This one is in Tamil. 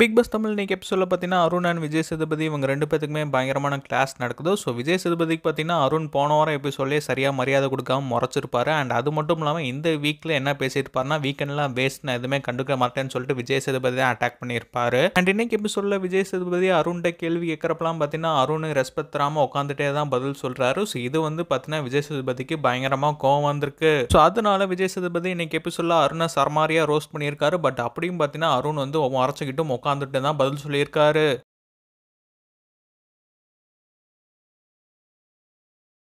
பிக் பாஸ் தமிழ் இன்றைக்கி எபிசோடில் பார்த்தீங்கன்னா அருண் அண்ட் விஜய் சேதுபதி இவங்க ரெண்டு பேத்துக்குமே பயங்கரமான கிளாஸ் நடக்குது ஸோ விஜய் சேதுபதிக்கு பார்த்தீங்கன்னா அருண் போன வாரம் எபிசோட்லேயே சரியாக மரியாதை கொடுக்காம முறைச்சிருப்பாரு அண்ட் அது மட்டும் இல்லாமல் இந்த வீக்கில் என்ன பேசியிருப்பார்னா வீக்கெண்ட்லாம் வேஸ்ட் நான் எதுவுமே கண்டுக்க மாட்டேன்னு சொல்லிட்டு விஜய் சேதுபதி தான் அட்டாக் பண்ணியிருப்பாரு அண்ட் இன்னைக்கு எபிசோடில் விஜய் சேதுபதி அருண்கிட்ட கேள்வி கேட்குறப்பெல்லாம் பார்த்தீங்கன்னா அருண் ரெஸ்பெக்ட் தராமல் உட்காந்துட்டே தான் பதில் சொல்கிறாரு ஸோ இது வந்து பார்த்தீங்கன்னா விஜய் சேதுபதிக்கு பயங்கரமாக கோவம் வந்திருக்கு ஸோ அதனால விஜய் சேதுபதி இன்னைக்கு எபிசோடில் அருணை சர்மாரியாக ரோஸ்ட் பண்ணியிருக்காரு பட் அப்படியும் பார்த்தீங்கன்னா அருண் வந்து உரைச்சிக்கிட்டு உட்காந்துட்டு தான் பதில் சொல்லியிருக்காரு